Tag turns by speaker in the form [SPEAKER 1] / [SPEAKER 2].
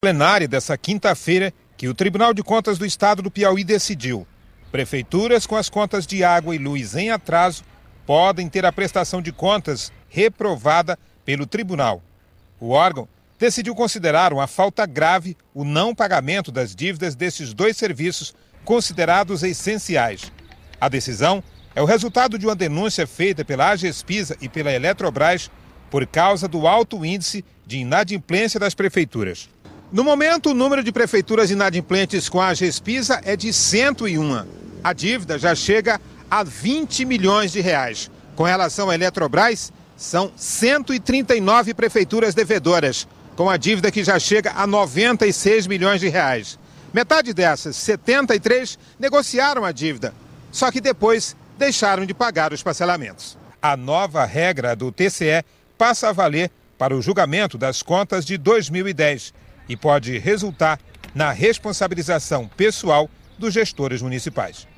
[SPEAKER 1] plenária dessa quinta-feira que o Tribunal de Contas do Estado do Piauí decidiu. Prefeituras com as contas de água e luz em atraso podem ter a prestação de contas reprovada pelo tribunal. O órgão decidiu considerar uma falta grave o não pagamento das dívidas desses dois serviços considerados essenciais. A decisão é o resultado de uma denúncia feita pela Agespisa e pela Eletrobras por causa do alto índice de inadimplência das prefeituras. No momento, o número de prefeituras inadimplentes com a Gespisa é de 101. A dívida já chega a 20 milhões de reais. Com relação à Eletrobras, são 139 prefeituras devedoras, com a dívida que já chega a 96 milhões de reais. Metade dessas, 73, negociaram a dívida, só que depois deixaram de pagar os parcelamentos. A nova regra do TCE passa a valer para o julgamento das contas de 2010 e pode resultar na responsabilização pessoal dos gestores municipais.